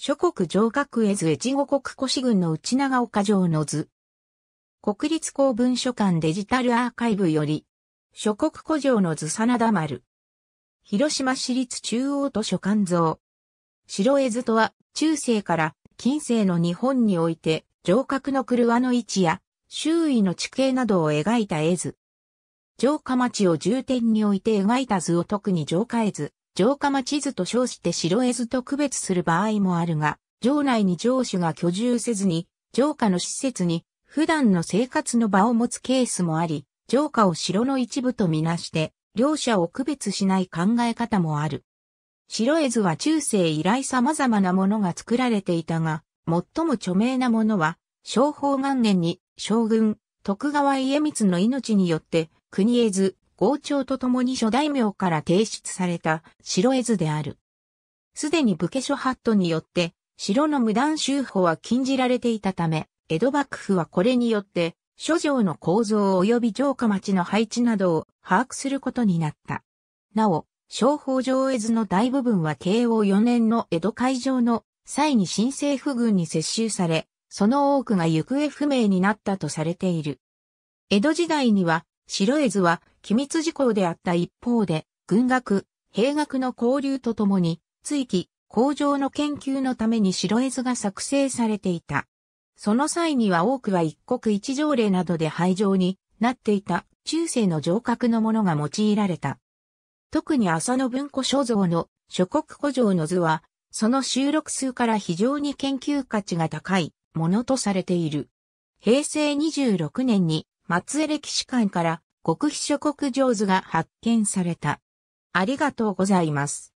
諸国城郭絵図越後国古市郡の内長岡城の図。国立公文書館デジタルアーカイブより、諸国古城の図真田丸。広島市立中央図書館像。白絵図とは、中世から近世の日本において、城郭の車の位置や、周囲の地形などを描いた絵図。城下町を重点において描いた図を特に城下絵図、城下町図と称して城絵図と区別する場合もあるが、城内に城主が居住せずに、城下の施設に普段の生活の場を持つケースもあり、城下を城の一部とみなして、両者を区別しない考え方もある。城絵図は中世以来様々なものが作られていたが、最も著名なものは、昭法元年に将軍、徳川家光の命によって、国絵図、豪長と共に諸大名から提出された白絵図である。すでに武家諸ハットによって城の無断修補は禁じられていたため、江戸幕府はこれによって諸城の構造及び城下町の配置などを把握することになった。なお、商法上絵図の大部分は慶応4年の江戸会場の際に新政府軍に接収され、その多くが行方不明になったとされている。江戸時代には、白絵図は機密事項であった一方で、軍学、兵学の交流とともに、追記、工場の研究のために白絵図が作成されていた。その際には多くは一国一条例などで廃城になっていた中世の城郭のものが用いられた。特に浅野文庫所蔵の諸国古城の図は、その収録数から非常に研究価値が高いものとされている。平成26年に松江歴史館から極秘諸国上手が発見された。ありがとうございます。